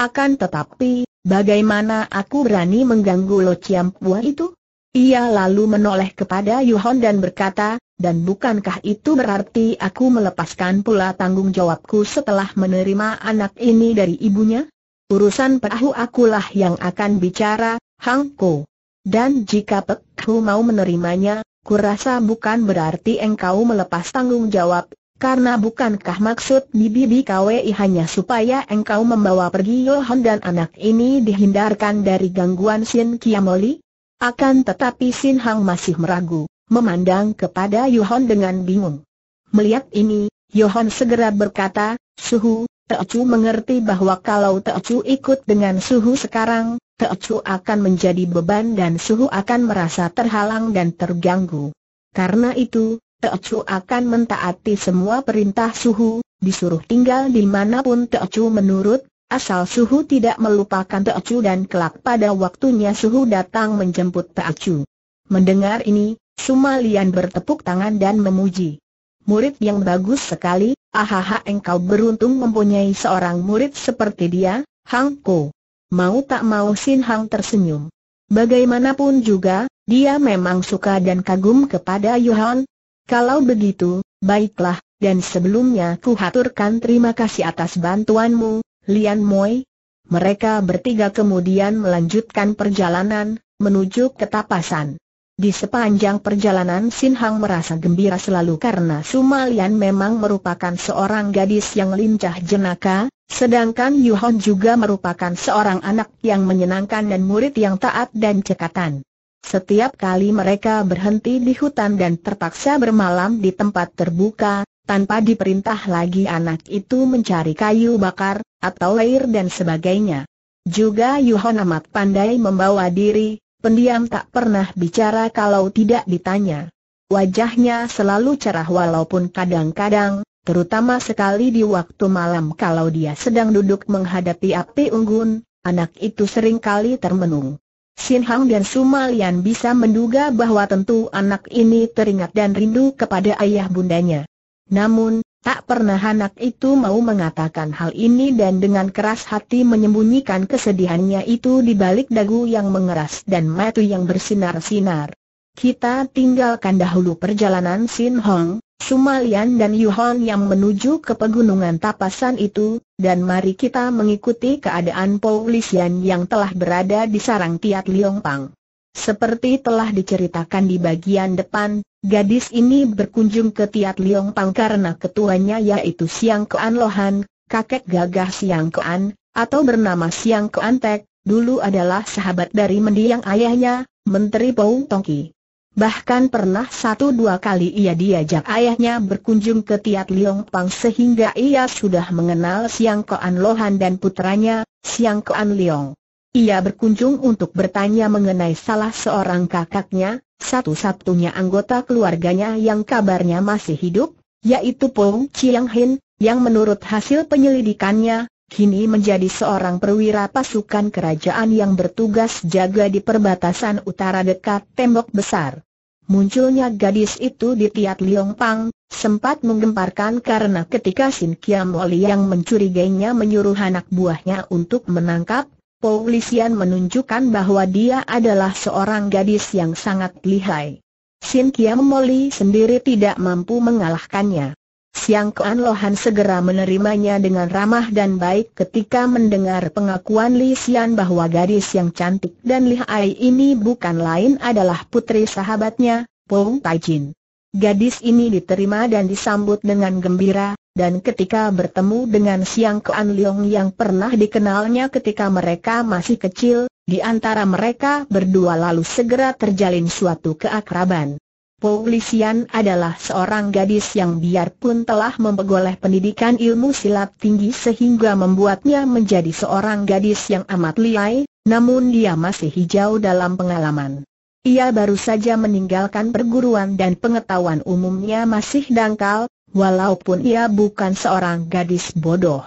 Akan tetapi, bagaimana aku berani mengganggu Lo Chiam Pua itu? Ia lalu menoleh kepada Yuhon dan berkata, dan bukankah itu berarti aku melepaskan pula tanggung jawabku setelah menerima anak ini dari ibunya? Urusan perahu akulah yang akan bicara, Hang Ko. Dan jika Pek Hu mau menerimanya, Kurasa bukan berarti engkau melepas tanggung jawab, karena bukankah maksud Bibi bibi KWI hanya supaya engkau membawa pergi Yohan dan anak ini dihindarkan dari gangguan Sin Kiamoli? Akan tetapi Sin Hang masih meragu, memandang kepada Yohan dengan bingung. Melihat ini, Yohan segera berkata, Suhu, Teocu mengerti bahwa kalau Teocu ikut dengan Suhu sekarang, Teocu akan menjadi beban dan Suhu akan merasa terhalang dan terganggu. Karena itu, Teocu akan mentaati semua perintah Suhu, disuruh tinggal dimanapun Teocu menurut, asal Suhu tidak melupakan Teocu dan kelak pada waktunya Suhu datang menjemput Teocu. Mendengar ini, Sumalian bertepuk tangan dan memuji. Murid yang bagus sekali, ahaha engkau beruntung mempunyai seorang murid seperti dia, Hangko. Mau tak mau Sin Hang tersenyum. Bagaimanapun juga, dia memang suka dan kagum kepada Yuhan. Kalau begitu, baiklah, dan sebelumnya ku haturkan terima kasih atas bantuanmu, Lian Moi. Mereka bertiga kemudian melanjutkan perjalanan, menuju ke Tapasan. Di sepanjang perjalanan Sin Hang merasa gembira selalu karena Sumalian memang merupakan seorang gadis yang lincah jenaka, Sedangkan Hon juga merupakan seorang anak yang menyenangkan dan murid yang taat dan cekatan. Setiap kali mereka berhenti di hutan dan terpaksa bermalam di tempat terbuka, tanpa diperintah lagi anak itu mencari kayu bakar, atau air dan sebagainya. Juga Hon amat pandai membawa diri, pendiam tak pernah bicara kalau tidak ditanya. Wajahnya selalu cerah walaupun kadang-kadang, terutama sekali di waktu malam kalau dia sedang duduk menghadapi api unggun, anak itu sering kali termenung. Sin Hang dan Sumalian bisa menduga bahwa tentu anak ini teringat dan rindu kepada ayah bundanya. Namun, tak pernah anak itu mau mengatakan hal ini dan dengan keras hati menyembunyikan kesedihannya itu di balik dagu yang mengeras dan mata yang bersinar-sinar. Kita tinggalkan dahulu perjalanan Sin Hong, Sumalian dan Yuhon yang menuju ke pegunungan tapasan itu, dan mari kita mengikuti keadaan polisian yang telah berada di sarang Tiat Pang. Seperti telah diceritakan di bagian depan, gadis ini berkunjung ke Tiat Pang karena ketuanya yaitu Siang Kean Lohan, kakek gagah Siang Kean, atau bernama Siang Kean Tek, dulu adalah sahabat dari mendiang ayahnya, Menteri Pou Tongki. Bahkan pernah satu dua kali ia diajak ayahnya berkunjung ke Tiat Liong Pang sehingga ia sudah mengenal Siang Koan Lohan dan putranya, Siang Koan Liong. Ia berkunjung untuk bertanya mengenai salah seorang kakaknya, satu-satunya anggota keluarganya yang kabarnya masih hidup, yaitu Pong Chiang Hin, yang menurut hasil penyelidikannya, kini menjadi seorang perwira pasukan kerajaan yang bertugas jaga di perbatasan utara dekat tembok besar. Munculnya gadis itu di Tiat Liong Pang, sempat menggemparkan karena ketika Sin Kiam Wali yang mencurigainya menyuruh anak buahnya untuk menangkap, Polisian menunjukkan bahwa dia adalah seorang gadis yang sangat lihai. Sin Kiam Moli sendiri tidak mampu mengalahkannya. Siang Kean Lohan segera menerimanya dengan ramah dan baik ketika mendengar pengakuan Li Xian bahwa gadis yang cantik dan lihai ini bukan lain adalah putri sahabatnya, Pong Tai Jin. Gadis ini diterima dan disambut dengan gembira, dan ketika bertemu dengan Siang Kean Leong yang pernah dikenalnya ketika mereka masih kecil, di antara mereka berdua lalu segera terjalin suatu keakraban. Polisian adalah seorang gadis yang biarpun telah memperoleh pendidikan ilmu silat tinggi sehingga membuatnya menjadi seorang gadis yang amat liai, namun dia masih hijau dalam pengalaman. Ia baru saja meninggalkan perguruan dan pengetahuan umumnya masih dangkal, walaupun ia bukan seorang gadis bodoh.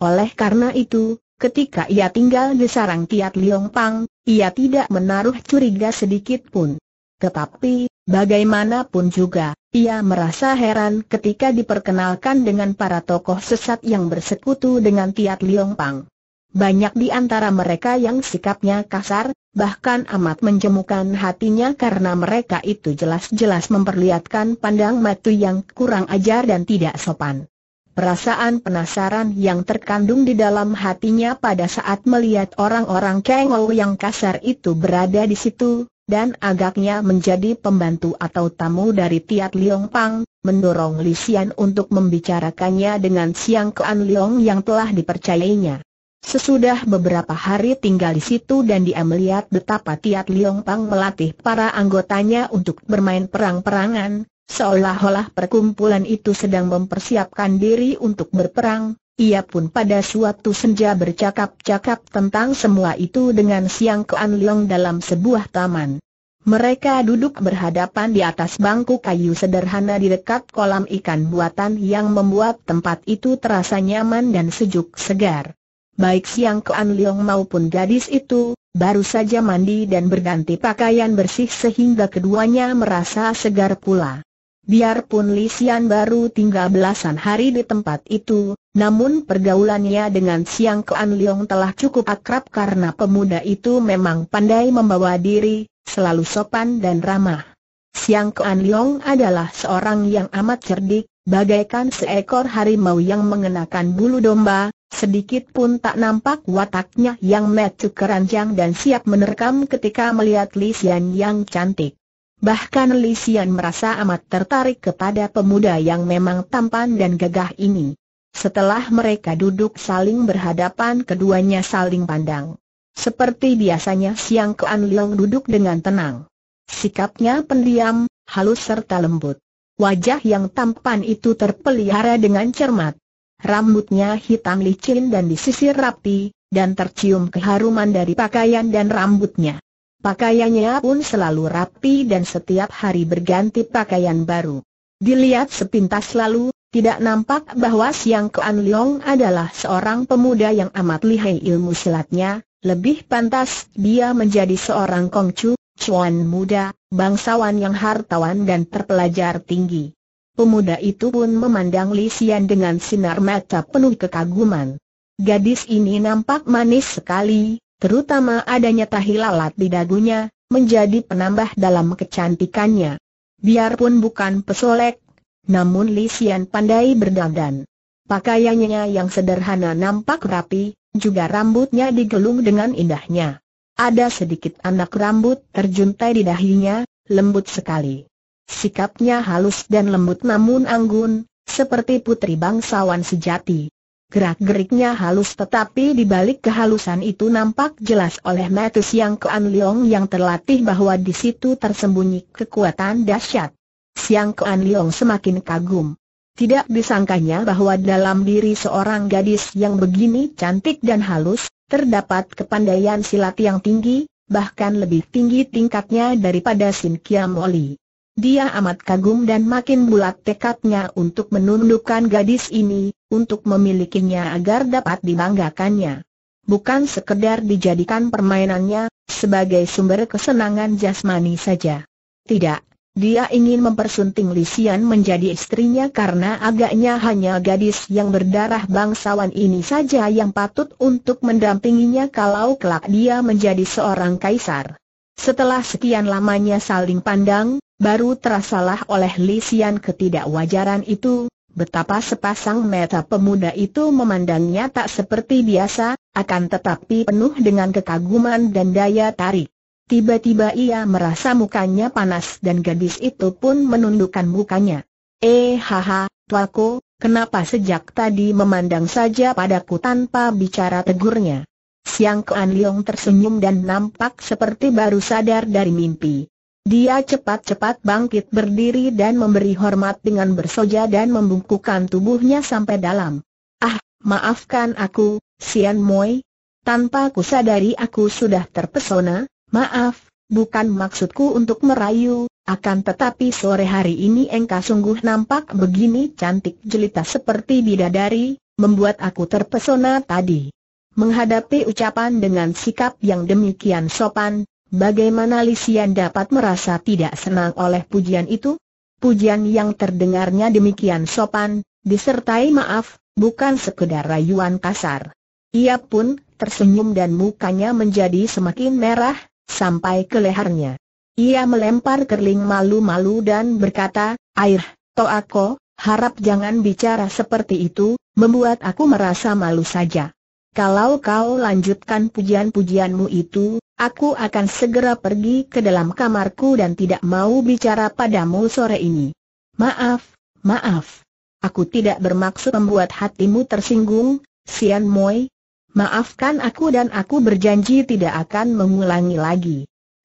Oleh karena itu, ketika ia tinggal di sarang tiat Liong Pang, ia tidak menaruh curiga sedikit pun. Tetapi, bagaimanapun juga, ia merasa heran ketika diperkenalkan dengan para tokoh sesat yang bersekutu dengan Tiat Liong Pang. Banyak di antara mereka yang sikapnya kasar, bahkan amat menjemukan hatinya karena mereka itu jelas-jelas memperlihatkan pandang matu yang kurang ajar dan tidak sopan. Perasaan penasaran yang terkandung di dalam hatinya pada saat melihat orang-orang kengol yang kasar itu berada di situ, dan agaknya menjadi pembantu atau tamu dari Tiat Liong Pang, mendorong Li Xian untuk membicarakannya dengan Siang Kean Liong yang telah dipercayainya. Sesudah beberapa hari tinggal di situ dan dia melihat betapa Tiat Liong Pang melatih para anggotanya untuk bermain perang-perangan, seolah-olah perkumpulan itu sedang mempersiapkan diri untuk berperang, ia pun pada suatu senja bercakap-cakap tentang semua itu dengan Siang Kuan Leong dalam sebuah taman. Mereka duduk berhadapan di atas bangku kayu sederhana di dekat kolam ikan buatan yang membuat tempat itu terasa nyaman dan sejuk segar. Baik Siang Kuan Leong maupun gadis itu, baru saja mandi dan berganti pakaian bersih sehingga keduanya merasa segar pula. Biarpun Xian baru tinggal belasan hari di tempat itu, namun pergaulannya dengan Siang Kean Liong telah cukup akrab karena pemuda itu memang pandai membawa diri, selalu sopan dan ramah. Siang Kean Liong adalah seorang yang amat cerdik, bagaikan seekor harimau yang mengenakan bulu domba, sedikit pun tak nampak wataknya yang metu keranjang dan siap menerkam ketika melihat Xian yang cantik. Bahkan Lisian merasa amat tertarik kepada pemuda yang memang tampan dan gagah ini. Setelah mereka duduk saling berhadapan keduanya saling pandang. Seperti biasanya Siang Kuan Leong duduk dengan tenang. Sikapnya pendiam, halus serta lembut. Wajah yang tampan itu terpelihara dengan cermat. Rambutnya hitam licin dan disisir rapi, dan tercium keharuman dari pakaian dan rambutnya. Pakaiannya pun selalu rapi dan setiap hari berganti pakaian baru. Dilihat sepintas lalu, tidak nampak bahwa Siang Kuan Leong adalah seorang pemuda yang amat lihai ilmu silatnya, lebih pantas dia menjadi seorang kongcu, cuan muda, bangsawan yang hartawan dan terpelajar tinggi. Pemuda itu pun memandang Li Xian dengan sinar mata penuh kekaguman. Gadis ini nampak manis sekali, terutama adanya tahi lalat di dagunya, menjadi penambah dalam kecantikannya. Biarpun bukan pesolek, namun Lisian pandai berdandan. Pakaiannya yang sederhana nampak rapi, juga rambutnya digelung dengan indahnya. Ada sedikit anak rambut terjuntai di dahinya, lembut sekali. Sikapnya halus dan lembut namun anggun, seperti putri bangsawan sejati. Gerak-geriknya halus tetapi di balik kehalusan itu nampak jelas oleh Metus yang Kean Leong yang terlatih bahwa di situ tersembunyi kekuatan dahsyat. Siang Kean Leong semakin kagum. Tidak disangkanya bahwa dalam diri seorang gadis yang begini cantik dan halus, terdapat kepandaian silat yang tinggi, bahkan lebih tinggi tingkatnya daripada Sin Kiam Oli. Dia amat kagum dan makin bulat tekadnya untuk menundukkan gadis ini, untuk memilikinya agar dapat dibanggakannya. Bukan sekedar dijadikan permainannya, sebagai sumber kesenangan jasmani saja. Tidak, dia ingin mempersunting Lisian menjadi istrinya karena agaknya hanya gadis yang berdarah bangsawan ini saja yang patut untuk mendampinginya kalau kelak dia menjadi seorang kaisar. Setelah sekian lamanya saling pandang, Baru terasalah oleh Lisian ketidakwajaran itu, betapa sepasang mata pemuda itu memandangnya tak seperti biasa, akan tetapi penuh dengan kekaguman dan daya tarik. Tiba-tiba ia merasa mukanya panas dan gadis itu pun menundukkan mukanya. Eh haha, tuaku, kenapa sejak tadi memandang saja padaku tanpa bicara tegurnya? Siang Kean Leong tersenyum dan nampak seperti baru sadar dari mimpi. Dia cepat-cepat bangkit berdiri dan memberi hormat dengan bersoja dan membungkukan tubuhnya sampai dalam. Ah, maafkan aku, Sian Moi. Tanpa ku sadari aku sudah terpesona, maaf, bukan maksudku untuk merayu, akan tetapi sore hari ini engkau sungguh nampak begini cantik jelita seperti bidadari, membuat aku terpesona tadi. Menghadapi ucapan dengan sikap yang demikian sopan, Bagaimana Lisian dapat merasa tidak senang oleh pujian itu? Pujian yang terdengarnya demikian sopan, disertai maaf, bukan sekedar rayuan kasar. Ia pun tersenyum dan mukanya menjadi semakin merah, sampai ke lehernya. Ia melempar kerling malu-malu dan berkata, Air, aku, harap jangan bicara seperti itu, membuat aku merasa malu saja. Kalau kau lanjutkan pujian-pujianmu itu, Aku akan segera pergi ke dalam kamarku dan tidak mau bicara padamu sore ini. Maaf, maaf. Aku tidak bermaksud membuat hatimu tersinggung, Sian Moi. Maafkan aku dan aku berjanji tidak akan mengulangi lagi.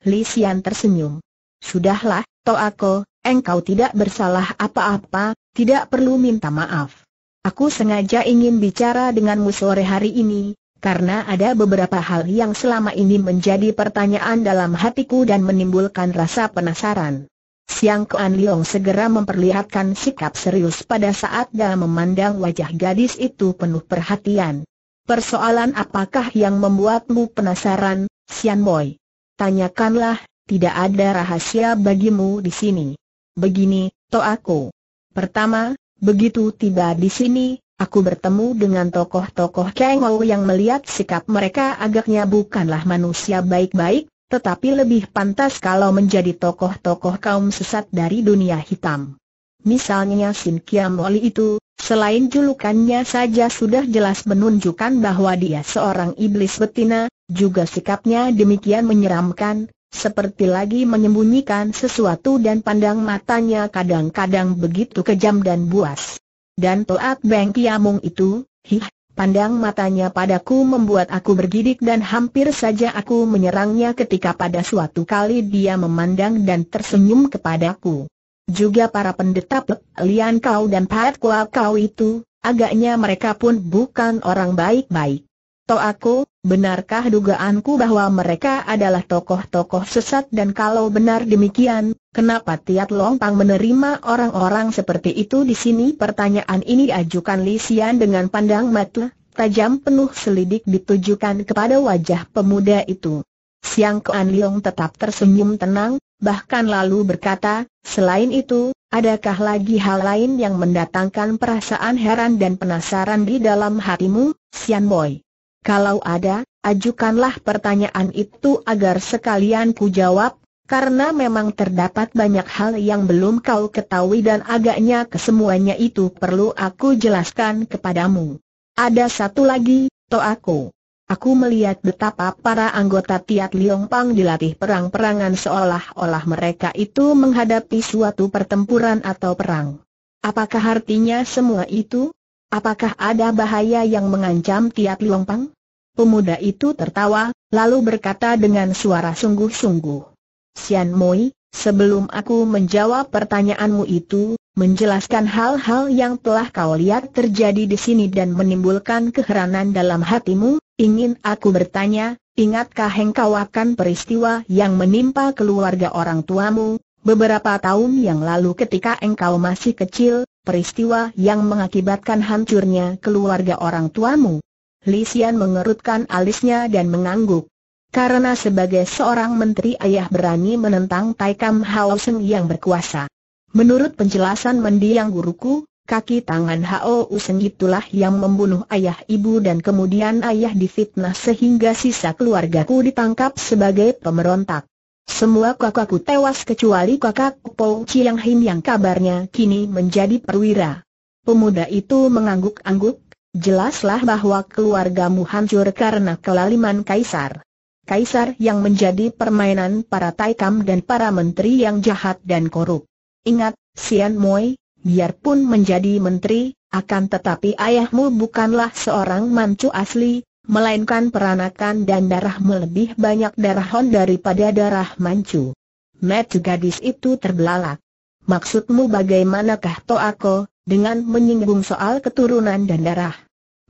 Li Sian tersenyum. Sudahlah, Toako, engkau tidak bersalah apa-apa, tidak perlu minta maaf. Aku sengaja ingin bicara denganmu sore hari ini, karena ada beberapa hal yang selama ini menjadi pertanyaan dalam hatiku dan menimbulkan rasa penasaran. Siang Kuan Liong segera memperlihatkan sikap serius pada saat dia memandang wajah gadis itu penuh perhatian. Persoalan apakah yang membuatmu penasaran, Sian Boy? Tanyakanlah, tidak ada rahasia bagimu di sini. Begini, to aku. Pertama, begitu tiba di sini, Aku bertemu dengan tokoh-tokoh Kengou yang melihat sikap mereka agaknya bukanlah manusia baik-baik, tetapi lebih pantas kalau menjadi tokoh-tokoh kaum sesat dari dunia hitam. Misalnya Sin Kiam Oli itu, selain julukannya saja sudah jelas menunjukkan bahwa dia seorang iblis betina, juga sikapnya demikian menyeramkan, seperti lagi menyembunyikan sesuatu dan pandang matanya kadang-kadang begitu kejam dan buas. Dan Toat Beng Kiamung itu, hih, pandang matanya padaku membuat aku bergidik dan hampir saja aku menyerangnya ketika pada suatu kali dia memandang dan tersenyum kepadaku. Juga para pendeta Pek Lian Kau dan Pat Kua Kau itu, agaknya mereka pun bukan orang baik-baik. Toh aku, benarkah dugaanku bahwa mereka adalah tokoh-tokoh sesat dan kalau benar demikian, Kenapa Tiat Long Pang menerima orang-orang seperti itu di sini? Pertanyaan ini diajukan Li Xian dengan pandang mata tajam penuh selidik ditujukan kepada wajah pemuda itu. Siang Kuan Leong tetap tersenyum tenang, bahkan lalu berkata, selain itu, adakah lagi hal lain yang mendatangkan perasaan heran dan penasaran di dalam hatimu, Sian Boy? Kalau ada, ajukanlah pertanyaan itu agar sekalian ku jawab, karena memang terdapat banyak hal yang belum kau ketahui dan agaknya kesemuanya itu perlu aku jelaskan kepadamu. Ada satu lagi, toh Aku melihat betapa para anggota Tiat Liong Pang dilatih perang-perangan seolah-olah mereka itu menghadapi suatu pertempuran atau perang. Apakah artinya semua itu? Apakah ada bahaya yang mengancam Tiat Liong Pang? Pemuda itu tertawa, lalu berkata dengan suara sungguh-sungguh. Sian Moi, sebelum aku menjawab pertanyaanmu itu, menjelaskan hal-hal yang telah kau lihat terjadi di sini dan menimbulkan keheranan dalam hatimu, ingin aku bertanya, ingatkah engkau akan peristiwa yang menimpa keluarga orang tuamu, beberapa tahun yang lalu ketika engkau masih kecil, peristiwa yang mengakibatkan hancurnya keluarga orang tuamu? Lisian mengerutkan alisnya dan mengangguk. Karena sebagai seorang menteri ayah berani menentang Taikam Kam Hao Seng yang berkuasa. Menurut penjelasan mendiang guruku, kaki tangan Hao Useng itulah yang membunuh ayah ibu dan kemudian ayah difitnah sehingga sisa keluargaku ditangkap sebagai pemberontak. Semua kakakku tewas kecuali kakak Po Chiang Hin yang kabarnya kini menjadi perwira. Pemuda itu mengangguk-angguk, jelaslah bahwa keluargamu hancur karena kelaliman kaisar. Kaisar yang menjadi permainan para taikam dan para menteri yang jahat dan korup. Ingat, Sian Moi, biarpun menjadi menteri, akan tetapi ayahmu bukanlah seorang mancu asli, melainkan peranakan dan darah melebih banyak darah Hon daripada darah mancu. Metu gadis itu terbelalak. Maksudmu bagaimanakah Toako, dengan menyinggung soal keturunan dan darah?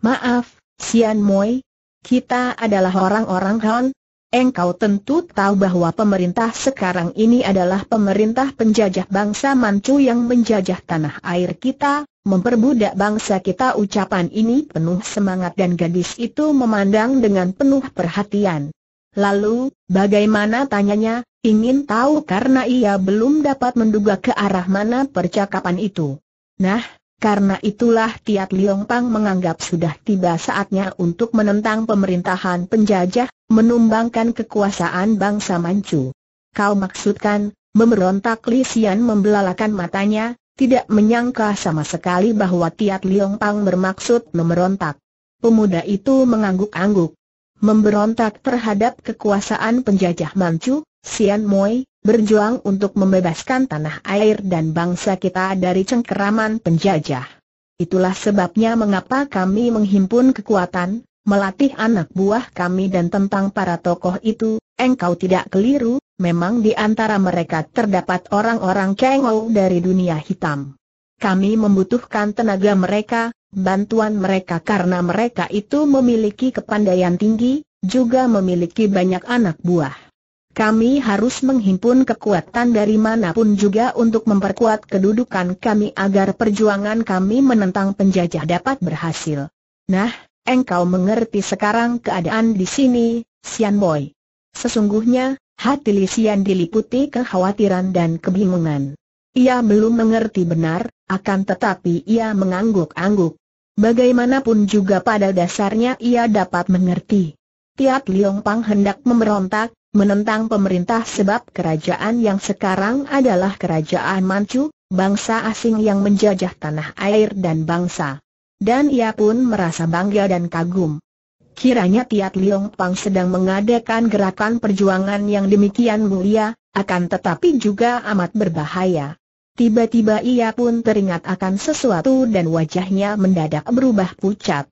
Maaf, Sian Moi, kita adalah orang-orang Hon, Engkau tentu tahu bahwa pemerintah sekarang ini adalah pemerintah penjajah bangsa Manchu yang menjajah tanah air kita, memperbudak bangsa kita ucapan ini penuh semangat dan gadis itu memandang dengan penuh perhatian. Lalu, bagaimana tanyanya, ingin tahu karena ia belum dapat menduga ke arah mana percakapan itu. Nah, karena itulah Tiat Liong Pang menganggap sudah tiba saatnya untuk menentang pemerintahan penjajah, menumbangkan kekuasaan bangsa Manchu. Kau maksudkan, memberontak Li Xian membelalakan matanya, tidak menyangka sama sekali bahwa Tiat Liong Pang bermaksud memberontak. Pemuda itu mengangguk-angguk. Memberontak terhadap kekuasaan penjajah Manchu, Xian Moi, berjuang untuk membebaskan tanah air dan bangsa kita dari cengkeraman penjajah. Itulah sebabnya mengapa kami menghimpun kekuatan, melatih anak buah kami dan tentang para tokoh itu, engkau tidak keliru, memang di antara mereka terdapat orang-orang cengol dari dunia hitam. Kami membutuhkan tenaga mereka, bantuan mereka karena mereka itu memiliki kepandaian tinggi, juga memiliki banyak anak buah kami harus menghimpun kekuatan dari manapun juga untuk memperkuat kedudukan kami agar perjuangan kami menentang penjajah dapat berhasil. Nah, engkau mengerti sekarang keadaan di sini, Sian Boy. Sesungguhnya, hati Li Sian diliputi kekhawatiran dan kebingungan. Ia belum mengerti benar, akan tetapi ia mengangguk-angguk. Bagaimanapun juga pada dasarnya ia dapat mengerti. Tiap Liong Pang hendak memberontak, menentang pemerintah sebab kerajaan yang sekarang adalah kerajaan Manchu, bangsa asing yang menjajah tanah air dan bangsa dan ia pun merasa bangga dan kagum. Kiranya Tiat Liong Pang sedang mengadakan gerakan perjuangan yang demikian mulia, akan tetapi juga amat berbahaya. Tiba-tiba ia pun teringat akan sesuatu dan wajahnya mendadak berubah pucat.